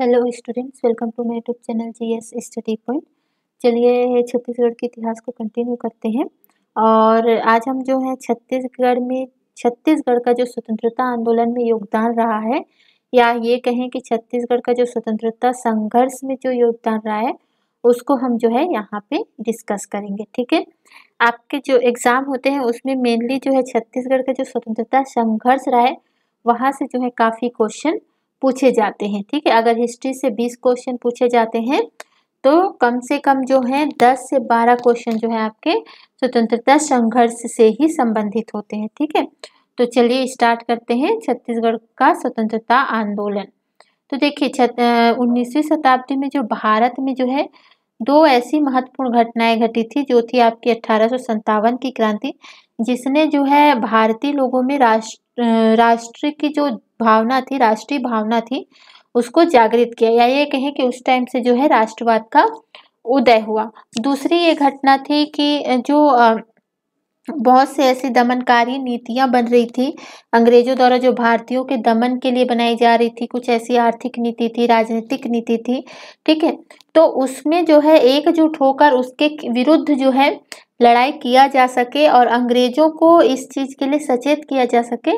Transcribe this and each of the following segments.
hello students welcome to my YouTube channel GS study point चलिए छत्तीसगढ़ के इतिहास को कंटिन्यू करते हैं और आज हम जो है छत्तीसगढ़ में छत्तीसगढ़ का जो स्वतंत्रता आंदोलन में योगदान रहा है या ये कहें कि छत्तीसगढ़ का जो स्वतंत्रता संघर्ष में जो योगदान रहा है उसको हम जो है यहाँ पे डिस्कस करेंगे ठीक है आपके जो एग्ज़ाम होते हैं उसमें मेनली जो है छत्तीसगढ़ का जो स्वतंत्रता संघर्ष रहा है वहाँ से जो है काफ़ी क्वेश्चन पूछे जाते हैं ठीक है अगर हिस्ट्री से बीस क्वेश्चन पूछे जाते हैं तो कम से कम जो है दस से बारह क्वेश्चन जो है आपके स्वतंत्रता संघर्ष से ही संबंधित होते हैं ठीक है तो चलिए स्टार्ट करते हैं छत्तीसगढ़ का स्वतंत्रता आंदोलन तो देखिए छत उन्नीसवीं शताब्दी में जो भारत में जो है दो ऐसी महत्वपूर्ण घटनाएं घटी थी जो थी आपकी अठारह की क्रांति जिसने जो है भारतीय लोगों में राष्ट्र राष्ट्र की जो भावना थी राष्ट्रीय भावना थी उसको जागृत किया या ये कहें कि उस टाइम से जो है राष्ट्रवाद का उदय हुआ दूसरी ये घटना थी कि जो बहुत से ऐसी दमनकारी नीतियां बन रही थी अंग्रेजों द्वारा जो भारतीयों के दमन के लिए बनाई जा रही थी कुछ ऐसी आर्थिक नीति थी राजनीतिक नीति थी ठीक है तो उसमें जो है एकजुट होकर उसके विरुद्ध जो है लड़ाई किया जा सके और अंग्रेजों को इस चीज़ के लिए सचेत किया जा सके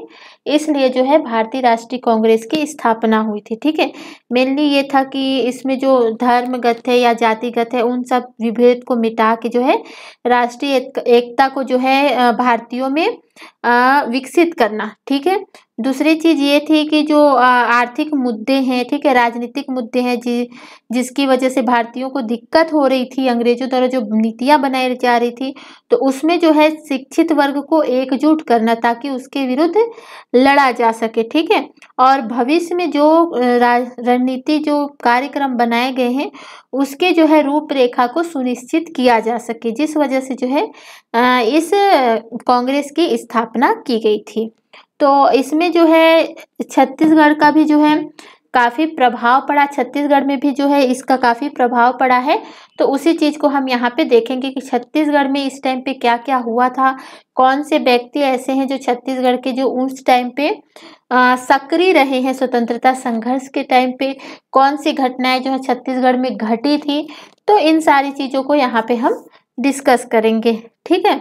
इसलिए जो है भारतीय राष्ट्रीय कांग्रेस की स्थापना हुई थी ठीक है मेनली ये था कि इसमें जो धर्मगत है या जातिगत है उन सब विभेद को मिटा के जो है राष्ट्रीय एकता को जो है भारतीयों में विकसित करना ठीक है दूसरी चीज़ ये थी कि जो आर्थिक मुद्दे हैं ठीक है राजनीतिक मुद्दे हैं जि जिसकी वजह से भारतीयों को दिक्कत हो रही थी अंग्रेजों द्वारा जो नीतियाँ बनाई जा रही थी तो उसमें जो है शिक्षित वर्ग को एकजुट करना ताकि उसके विरुद्ध लड़ा जा सके ठीक है और भविष्य में जो रणनीति जो कार्यक्रम बनाए गए हैं उसके जो है रूपरेखा को सुनिश्चित किया जा सके जिस वजह से जो है इस कांग्रेस की स्थापना की गई थी तो इसमें जो है छत्तीसगढ़ का भी जो है काफ़ी प्रभाव पड़ा छत्तीसगढ़ में भी जो है इसका काफ़ी प्रभाव पड़ा है तो उसी चीज़ को हम यहाँ पे देखेंगे कि छत्तीसगढ़ में इस टाइम पे क्या क्या हुआ था कौन से व्यक्ति ऐसे हैं जो छत्तीसगढ़ के जो उस टाइम पे सक्रिय रहे हैं स्वतंत्रता संघर्ष के टाइम पे कौन सी घटनाएं जो है छत्तीसगढ़ में घटी थी तो इन सारी चीज़ों को यहाँ पर हम डिस्कस करेंगे ठीक है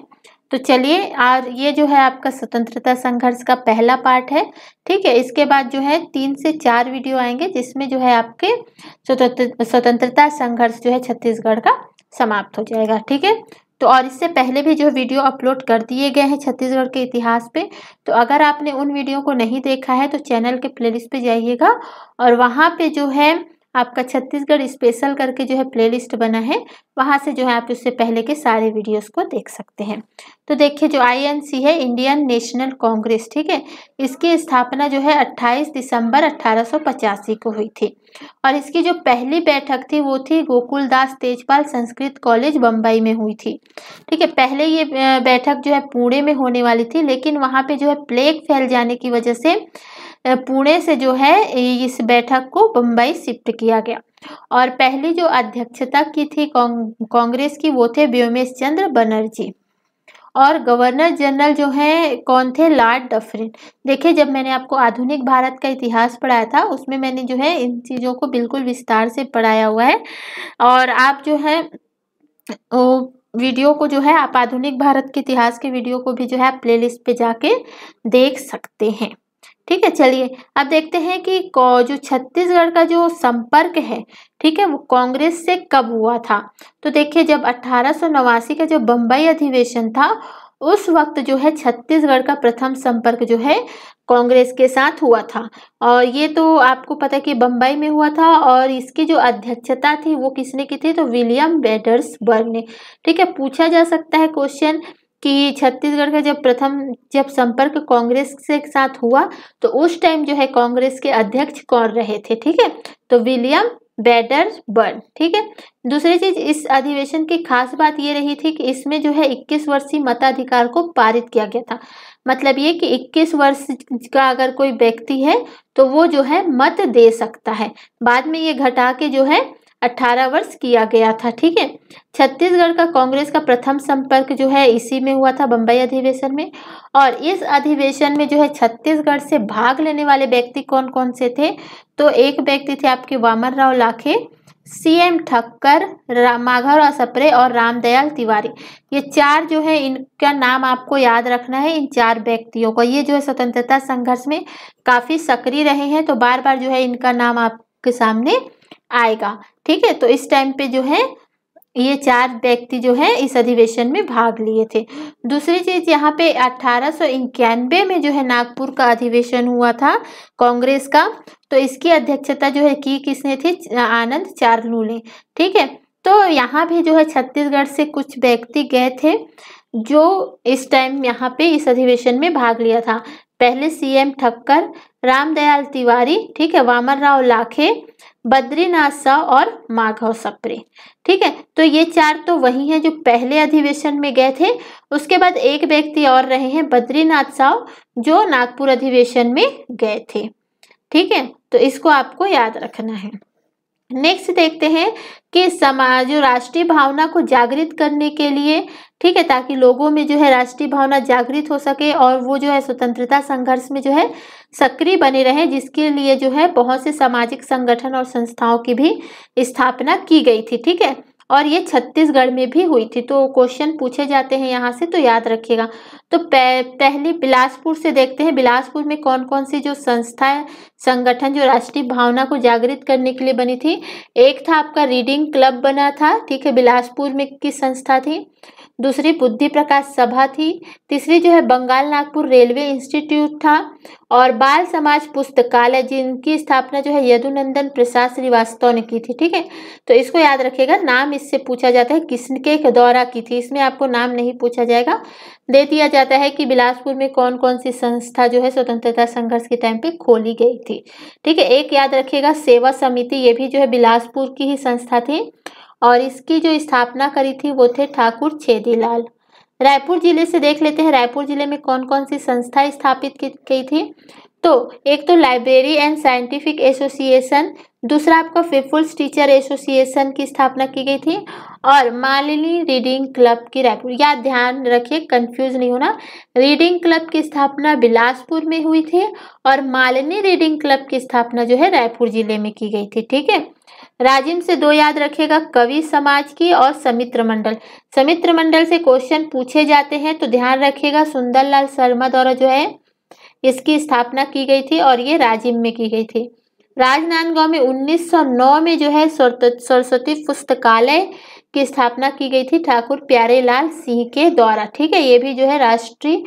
तो चलिए आज ये जो है आपका स्वतंत्रता संघर्ष का पहला पार्ट है ठीक है इसके बाद जो है तीन से चार वीडियो आएंगे जिसमें जो है आपके स्वतंत्रता संघर्ष जो है छत्तीसगढ़ का समाप्त हो जाएगा ठीक है तो और इससे पहले भी जो वीडियो अपलोड कर दिए गए हैं छत्तीसगढ़ के इतिहास पे तो अगर आपने उन वीडियो को नहीं देखा है तो चैनल के प्लेलिस्ट पे जाइएगा और वहाँ पे जो है आपका छत्तीसगढ़ स्पेशल करके जो है प्लेलिस्ट बना है वहाँ से जो है आप उससे पहले के सारे वीडियोस को देख सकते हैं तो देखिए जो आईएनसी है इंडियन नेशनल कांग्रेस ठीक है इसकी स्थापना जो है 28 दिसंबर अट्ठारह को हुई थी और इसकी जो पहली बैठक थी वो थी गोकुलदास तेजपाल संस्कृत कॉलेज बम्बई में हुई थी ठीक है पहले ये बैठक जो है पुणे में होने वाली थी लेकिन वहाँ पर जो है प्लेग फैल जाने की वजह से पुणे से जो है इस बैठक को बम्बई शिफ्ट किया गया और पहली जो अध्यक्षता की थी कांग्रेस की वो थे व्योमेश चंद्र बनर्जी और गवर्नर जनरल जो हैं कौन थे लॉर्ड डफरिन देखिए जब मैंने आपको आधुनिक भारत का इतिहास पढ़ाया था उसमें मैंने जो है इन चीज़ों को बिल्कुल विस्तार से पढ़ाया हुआ है और आप जो है वीडियो को जो है आप आधुनिक भारत के इतिहास के वीडियो को भी जो है प्लेलिस्ट पे जाके देख सकते हैं ठीक है चलिए अब देखते हैं कि जो छत्तीसगढ़ का जो संपर्क है ठीक है वो कांग्रेस से कब हुआ था तो देखिए जब अट्ठारह का जो बम्बई अधिवेशन था उस वक्त जो है छत्तीसगढ़ का प्रथम संपर्क जो है कांग्रेस के साथ हुआ था और ये तो आपको पता कि बम्बई में हुआ था और इसकी जो अध्यक्षता थी वो किसने की थी तो विलियम बेडर्सबर्ग ने ठीक है पूछा जा सकता है क्वेश्चन कि छत्तीसगढ़ का जब प्रथम जब संपर्क कांग्रेस के साथ हुआ तो उस टाइम जो है कांग्रेस के अध्यक्ष कौन रहे थे ठीक है तो विलियम बेटर बर्न ठीक है दूसरी चीज इस अधिवेशन की खास बात ये रही थी कि इसमें जो है 21 वर्षीय मताधिकार को पारित किया गया था मतलब ये कि 21 वर्ष का अगर कोई व्यक्ति है तो वो जो है मत दे सकता है बाद में ये घटा के जो है 18 वर्ष किया गया था ठीक है छत्तीसगढ़ का कांग्रेस का प्रथम संपर्क जो है इसी में हुआ था बम्बई अधिवेशन में और इस अधिवेशन में जो है छत्तीसगढ़ से भाग लेने वाले व्यक्ति कौन कौन से थे तो एक व्यक्ति थे आपके वामन राव लाखे सीएम ठक्कर माघवराव सप्रे और रामदयाल तिवारी ये चार जो है इनका नाम आपको याद रखना है इन चार व्यक्तियों का ये जो है स्वतंत्रता संघर्ष में काफ़ी सक्रिय रहे हैं तो बार बार जो है इनका नाम आपके सामने आएगा ठीक है तो इस टाइम पे जो है ये चार व्यक्ति जो है इस अधिवेशन में भाग लिए थे दूसरी चीज यहाँ पे अठारह में जो है नागपुर का अधिवेशन हुआ था कांग्रेस का तो इसकी अध्यक्षता जो है की किसने थी आनंद चारलू ने ठीक है तो यहाँ भी जो है छत्तीसगढ़ से कुछ व्यक्ति गए थे जो इस टाइम यहाँ पे इस अधिवेशन में भाग लिया था पहले सीएम ठक्कर रामदयाल तिवारी ठीक है वामन राव लाखे बद्रीनाथ सा और माघव सप्रे ठीक है तो ये चार तो वही हैं जो पहले अधिवेशन में गए थे उसके बाद एक व्यक्ति और रहे हैं बद्रीनाथ साव जो नागपुर अधिवेशन में गए थे ठीक है तो इसको आपको याद रखना है नेक्स्ट देखते हैं कि समाज राष्ट्रीय भावना को जागृत करने के लिए ठीक है ताकि लोगों में जो है राष्ट्रीय भावना जागृत हो सके और वो जो है स्वतंत्रता संघर्ष में जो है सक्रिय बने रहे जिसके लिए जो है बहुत से सामाजिक संगठन और संस्थाओं की भी स्थापना की गई थी ठीक है और ये छत्तीसगढ़ में भी हुई थी तो क्वेश्चन पूछे जाते हैं यहाँ से तो याद रखिएगा तो पहले बिलासपुर से देखते हैं बिलासपुर में कौन कौन सी जो संस्था संगठन जो राष्ट्रीय भावना को जागृत करने के लिए बनी थी एक था आपका रीडिंग क्लब बना था ठीक है बिलासपुर में किस संस्था थी दूसरी बुद्धि प्रकाश सभा थी तीसरी जो है बंगाल नागपुर रेलवे इंस्टीट्यूट था और बाल समाज पुस्तकालय जिनकी स्थापना जो है यदुनंदन प्रसाद श्रीवास्तव ने की थी ठीक है तो इसको याद रखिएगा नाम इससे पूछा जाता है किसके द्वारा की थी इसमें आपको नाम नहीं पूछा जाएगा दे दिया जाता है कि बिलासपुर में कौन कौन सी संस्था जो है स्वतंत्रता संघर्ष के टाइम पे खोली गई थी ठीक है एक याद रखिएगा सेवा समिति ये भी जो है बिलासपुर की ही संस्था थी और इसकी जो स्थापना करी थी वो थे ठाकुर छेदीलाल रायपुर जिले से देख लेते हैं रायपुर जिले में कौन कौन सी संस्था स्थापित की गई थी तो एक तो लाइब्रेरी एंड साइंटिफिक एसोसिएशन दूसरा आपका फिफुल्स टीचर एसोसिएशन की स्थापना की गई थी और मालिनी रीडिंग क्लब की रायपुर या ध्यान रखिए कंफ्यूज नहीं होना रीडिंग क्लब की स्थापना बिलासपुर में हुई थी और मालिनी रीडिंग क्लब की स्थापना जो है रायपुर जिले में की गई थी ठीक है राजिम से दो याद रखेगा कवि समाज की और समित्र मंडल समित्र मंडल से क्वेश्चन पूछे जाते हैं तो ध्यान रखेगा सुंदरलाल शर्मा द्वारा जो है इसकी स्थापना की गई थी और ये राजिम में की गई थी राजनांदगांव में 1909 में जो है सरस्वती पुस्तकालय की स्थापना की गई थी ठाकुर प्यारेलाल सिंह के द्वारा ठीक है ये भी जो है राष्ट्रीय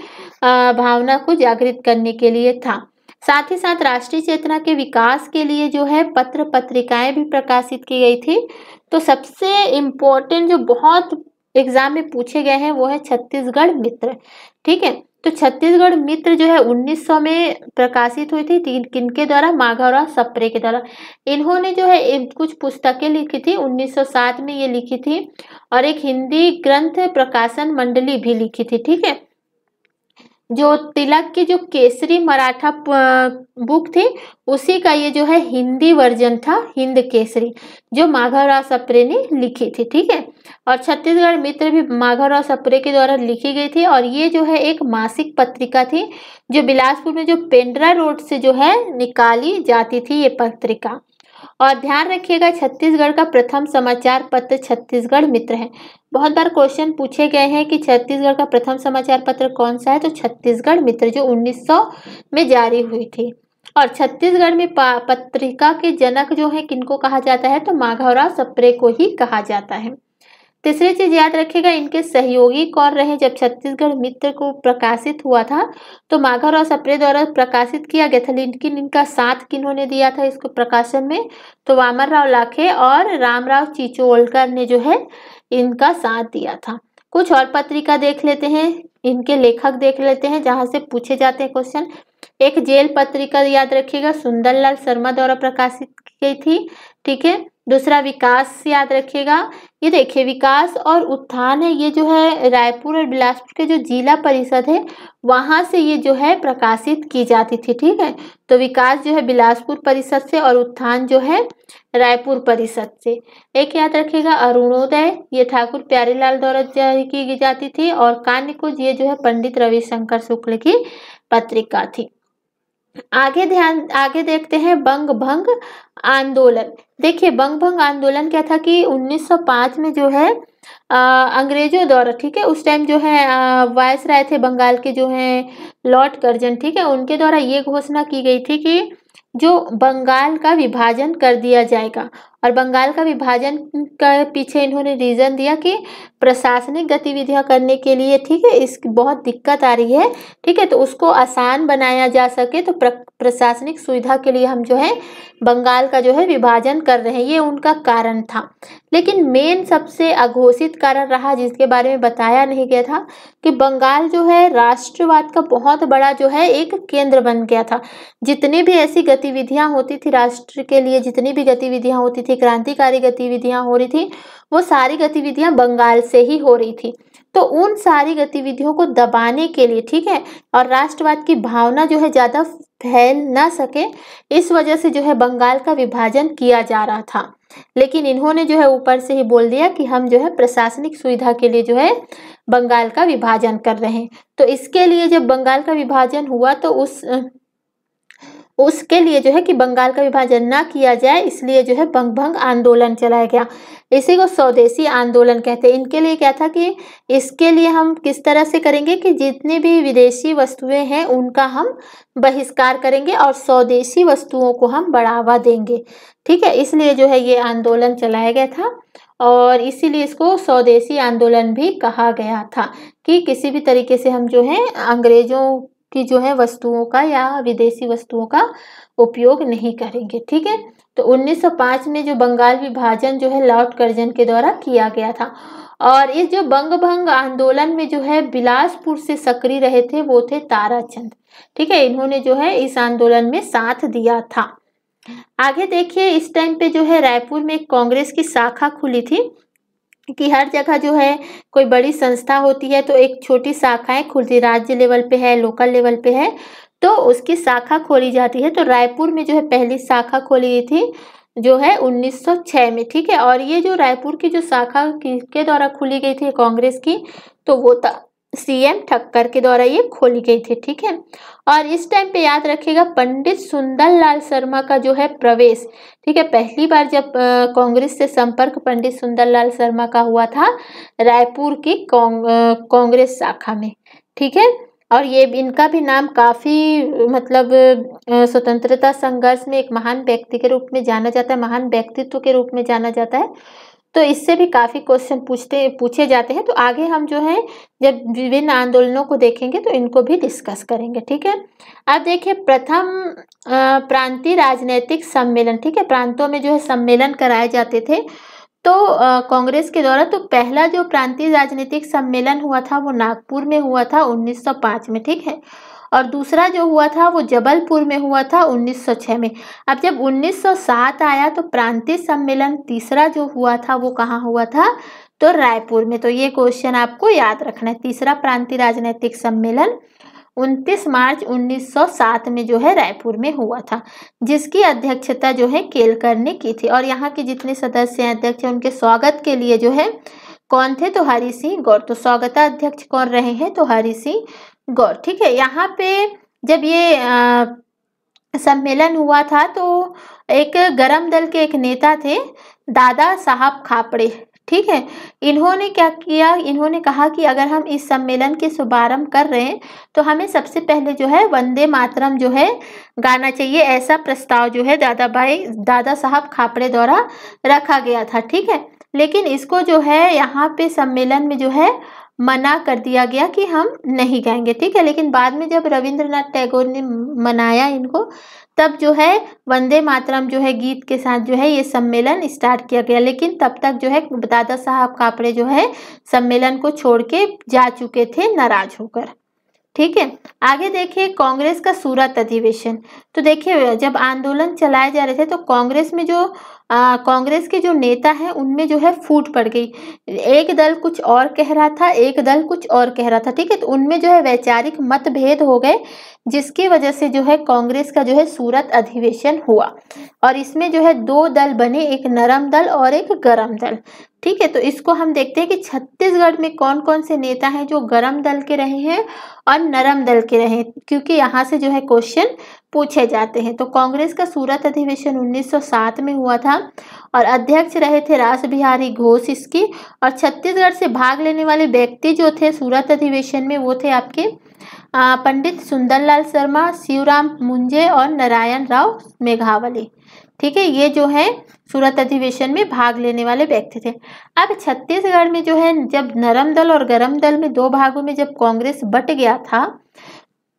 भावना को जागृत करने के लिए था साथ ही साथ राष्ट्रीय चेतना के विकास के लिए जो है पत्र पत्रिकाएं भी प्रकाशित की गई थी तो सबसे इम्पोर्टेंट जो बहुत एग्जाम में पूछे गए हैं वो है छत्तीसगढ़ मित्र ठीक है तो छत्तीसगढ़ मित्र जो है 1900 में प्रकाशित हुई थी तीन किन के द्वारा माघवराव सप्रे के द्वारा इन्होंने जो है कुछ पुस्तकें लिखी थी 1907 में ये लिखी थी और एक हिंदी ग्रंथ प्रकाशन मंडली भी लिखी थी ठीक है जो तिलक के जो केसरी मराठा बुक थी उसी का ये जो है हिंदी वर्जन था हिंद केसरी जो माघवराव सप्रे ने लिखी थी ठीक है और छत्तीसगढ़ मित्र भी माघवराव सप्रे के द्वारा लिखी गई थी और ये जो है एक मासिक पत्रिका थी जो बिलासपुर में जो पेंड्रा रोड से जो है निकाली जाती थी ये पत्रिका और ध्यान रखिएगा छत्तीसगढ़ का प्रथम समाचार पत्र छत्तीसगढ़ मित्र है बहुत बार क्वेश्चन पूछे गए हैं कि छत्तीसगढ़ का प्रथम समाचार पत्र कौन सा है तो छत्तीसगढ़ मित्र जो 1900 में जारी हुई थी और छत्तीसगढ़ में पत्रिका के जनक जो है किनको कहा जाता है तो माघवराव सप्रे को ही कहा जाता है तीसरी चीज याद रखेगा इनके सहयोगी कौन रहे जब छत्तीसगढ़ मित्र को प्रकाशित हुआ था तो माघर और सप्रे द्वारा प्रकाशित किया गया था लेकिन इनका साथ किन्होंने दिया था इसको प्रकाशन में तो वामन राव लाखे और रामराव चिचोलकर ने जो है इनका साथ दिया था कुछ और पत्रिका देख लेते हैं इनके लेखक देख लेते हैं जहाँ से पूछे जाते हैं क्वेश्चन एक जेल पत्रिका याद रखिएगा सुंदरलाल शर्मा द्वारा प्रकाशित की थी ठीक है दूसरा विकास याद रखिएगा ये देखिए विकास और उत्थान है ये जो है रायपुर और बिलासपुर के जो जिला परिषद है वहाँ से ये जो है प्रकाशित की जाती थी ठीक है तो विकास जो है बिलासपुर परिषद से और उत्थान जो है रायपुर परिषद से एक याद रखिएगा अरुणोदय ये ठाकुर प्यारेलाल द्वारा जारी की जाती थी और कान्य ये जो है पंडित रविशंकर शुक्ल की पत्रिका थी आगे ध्यान आगे देखते हैं बंग भंग आंदोलन देखिए बंग भंग आंदोलन क्या था कि 1905 में जो है आ, अंग्रेजों द्वारा ठीक है उस टाइम जो है वायस राय थे बंगाल के जो हैं लॉर्ड कर्जन ठीक है उनके द्वारा ये घोषणा की गई थी कि जो बंगाल का विभाजन कर दिया जाएगा और बंगाल का विभाजन का पीछे इन्होंने रीज़न दिया कि प्रशासनिक गतिविधियां करने के लिए ठीक है इस बहुत दिक्कत आ रही है ठीक है तो उसको आसान बनाया जा सके तो प्र, प्रशासनिक सुविधा के लिए हम जो है बंगाल का जो है विभाजन कर रहे हैं ये उनका कारण था लेकिन मेन सबसे अघोषित कारण रहा जिसके बारे में बताया नहीं गया था कि बंगाल जो है राष्ट्रवाद का बहुत बड़ा जो है एक केंद्र बन गया था जितनी भी ऐसी गतिविधियाँ होती थी राष्ट्र के लिए जितनी भी गतिविधियाँ होती थी क्रांतिकारी गतिविधियां हो रही थी वो सारी गतिविधियां बंगाल से ही हो रही थी तो उन सारी गतिविधियों को दबाने के लिए ठीक है और राष्ट्रवाद की भावना जो है ज़्यादा फैल ना सके इस वजह से जो है बंगाल का विभाजन किया जा रहा था लेकिन इन्होंने जो है ऊपर से ही बोल दिया कि हम जो है प्रशासनिक सुविधा के लिए जो है बंगाल का विभाजन कर रहे हैं तो इसके लिए जब बंगाल का विभाजन हुआ तो उस उसके लिए जो है कि बंगाल का विभाजन ना किया जाए इसलिए जो है बंग भंग आंदोलन चलाया गया इसी को स्वदेशी आंदोलन कहते हैं इनके लिए क्या था कि इसके लिए हम किस तरह से करेंगे कि जितनी भी विदेशी वस्तुएं हैं उनका हम बहिष्कार करेंगे और स्वदेशी वस्तुओं को हम बढ़ावा देंगे ठीक है इसलिए जो है ये आंदोलन चलाया गया था और इसीलिए इसको स्वदेशी आंदोलन भी कहा गया था कि किसी भी तरीके से हम जो है अंग्रेज़ों कि जो है वस्तुओं का या विदेशी वस्तुओं का उपयोग नहीं करेंगे ठीक है तो 1905 में जो बंगाल विभाजन जो है लॉर्ड कर्जन के द्वारा किया गया था और इस जो बंग भंग आंदोलन में जो है बिलासपुर से सक्रिय रहे थे वो थे ताराचंद ठीक है इन्होंने जो है इस आंदोलन में साथ दिया था आगे देखिए इस टाइम पे जो है रायपुर में कांग्रेस की शाखा खुली थी कि हर जगह जो है कोई बड़ी संस्था होती है तो एक छोटी शाखाएं खुलती राज्य लेवल पे है लोकल लेवल पे है तो उसकी शाखा खोली जाती है तो रायपुर में जो है पहली शाखा खोली गई थी जो है 1906 में ठीक है और ये जो रायपुर की जो शाखा किसके द्वारा खुली गई थी कांग्रेस की तो वो था सीएम ठक्कर के द्वारा ये खोली गई थी ठीक है और इस टाइम पे याद रखिएगा पंडित सुंदरलाल शर्मा का जो है प्रवेश ठीक है पहली बार जब कांग्रेस से संपर्क पंडित सुंदरलाल शर्मा का हुआ था रायपुर की कांग्रेस शाखा में ठीक है और ये इनका भी नाम काफ़ी मतलब स्वतंत्रता संघर्ष में एक महान व्यक्ति के रूप में जाना जाता है महान व्यक्तित्व के रूप में जाना जाता है तो इससे भी काफ़ी क्वेश्चन पूछते पूछे जाते हैं तो आगे हम जो है जब विभिन्न आंदोलनों को देखेंगे तो इनको भी डिस्कस करेंगे ठीक है अब देखिए प्रथम प्रांतीय राजनीतिक सम्मेलन ठीक है प्रांतों में जो है सम्मेलन कराए जाते थे तो कांग्रेस के द्वारा तो पहला जो प्रांतीय राजनीतिक सम्मेलन हुआ था वो नागपुर में हुआ था 1905 में ठीक है और दूसरा जो हुआ था वो जबलपुर में हुआ था 1906 में अब जब 1907 आया तो प्रांतीय सम्मेलन तीसरा जो हुआ था वो कहाँ हुआ था तो रायपुर में तो ये क्वेश्चन आपको याद रखना है तीसरा प्रांतीय राजनीतिक सम्मेलन 29 मार्च 1907 में जो है रायपुर में हुआ था जिसकी अध्यक्षता जो है केलकर ने की थी और यहाँ के जितने सदस्य अध्यक्ष हैं उनके स्वागत के लिए जो है कौन थे तो हरि सिंह गौर तो स्वागता अध्यक्ष कौन रहे हैं तो हरि सिंह गौर ठीक है यहाँ पे जब ये सम्मेलन हुआ था तो एक गरम दल के एक नेता थे दादा साहब खापड़े ठीक है इन्होंने क्या किया इन्होंने कहा कि अगर हम इस सम्मेलन के शुभारंभ कर रहे हैं तो हमें सबसे पहले जो है वंदे मातरम जो है गाना चाहिए ऐसा प्रस्ताव जो है दादा भाई दादा साहब खापड़े द्वारा रखा गया था ठीक है लेकिन इसको जो है यहाँ पे सम्मेलन में जो है मना कर दिया गया कि हम नहीं गाएंगे ठीक है लेकिन बाद में जब रविंद्रनाथ टैगोर ने मनाया इनको तब जो है वंदे मातरम जो है गीत के साथ जो है ये सम्मेलन स्टार्ट किया गया लेकिन तब तक जो है दादा साहब कापड़े जो है सम्मेलन को छोड़ के जा चुके थे नाराज होकर ठीक है आगे देखिए कांग्रेस का सूरत अधिवेशन तो देखिए जब आंदोलन चलाए जा रहे थे तो कांग्रेस में जो कांग्रेस के जो नेता हैं उनमें जो है फूट पड़ गई एक दल कुछ और कह रहा था एक दल कुछ और कह रहा था ठीक है तो उनमें जो है वैचारिक मतभेद हो गए जिसकी वजह से जो है कांग्रेस का जो है सूरत अधिवेशन हुआ और इसमें जो है दो दल बने एक नरम दल और एक गरम दल ठीक है तो इसको हम देखते हैं कि छत्तीसगढ़ में कौन कौन से नेता हैं जो गरम दल के रहे हैं और नरम दल के रहे हैं क्योंकि यहाँ से जो है क्वेश्चन पूछे जाते हैं तो कांग्रेस का सूरत अधिवेशन 1907 में हुआ था और अध्यक्ष रहे थे रास बिहारी घोष इसकी और छत्तीसगढ़ से भाग लेने वाले व्यक्ति जो थे सूरत अधिवेशन में वो थे आपके पंडित सुंदरलाल शर्मा शिवराम मुंजे और नारायण राव मेघावली ठीक है ये जो है सूरत अधिवेशन में भाग लेने वाले व्यक्ति थे अब छत्तीसगढ़ में जो है जब नरम दल और गरम दल में दो भागों में जब कांग्रेस बट गया था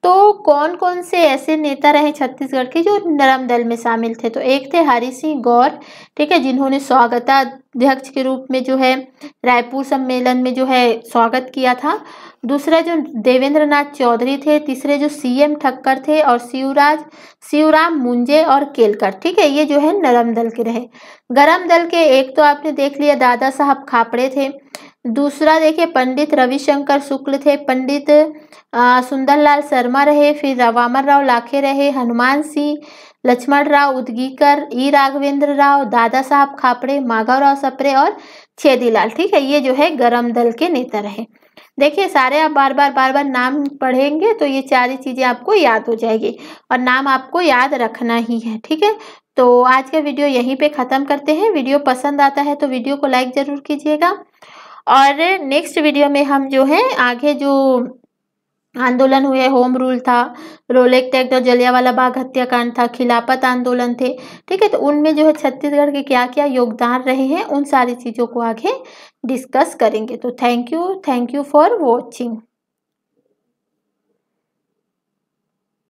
तो कौन कौन से ऐसे नेता रहे छत्तीसगढ़ के जो नरम दल में शामिल थे तो एक थे हरी सिंह गौर ठीक है जिन्होंने स्वागता अध्यक्ष के रूप में जो है रायपुर सम्मेलन में जो है स्वागत किया था दूसरा जो देवेंद्र नाथ चौधरी थे तीसरे जो सीएम ठक्कर थे और शिवराज शिवराम मुंजे और केलकर ठीक है ये जो है नरम दल के रहे गरम दल के एक तो आपने देख लिया दादा साहब खापड़े थे दूसरा देखिए पंडित रविशंकर शुक्ल थे पंडित सुंदरलाल शर्मा रहे फिर रवामर राव लाखे रहे हनुमान सिंह लक्ष्मण राव उदगीकर ई राघवेंद्र राव दादा साहब खापड़े माघव राव सपरे और छेदीलाल ठीक है ये जो है गरम दल के नेता रहे देखिए सारे आप बार बार बार बार नाम पढ़ेंगे तो ये सारी चीज़ें आपको याद हो जाएगी और नाम आपको याद रखना ही है ठीक है तो आज का वीडियो यहीं पे ख़त्म करते हैं वीडियो पसंद आता है तो वीडियो को लाइक ज़रूर कीजिएगा और नेक्स्ट वीडियो में हम जो है आगे जो आंदोलन हुए होम रूल था रोलेक टैक्ट और जलियावाला बाग हत्याकांड था खिलाफत आंदोलन थे ठीक है तो उनमें जो है छत्तीसगढ़ के क्या क्या योगदान रहे हैं उन सारी चीज़ों को आगे डिस्कस करेंगे तो thank you thank you for watching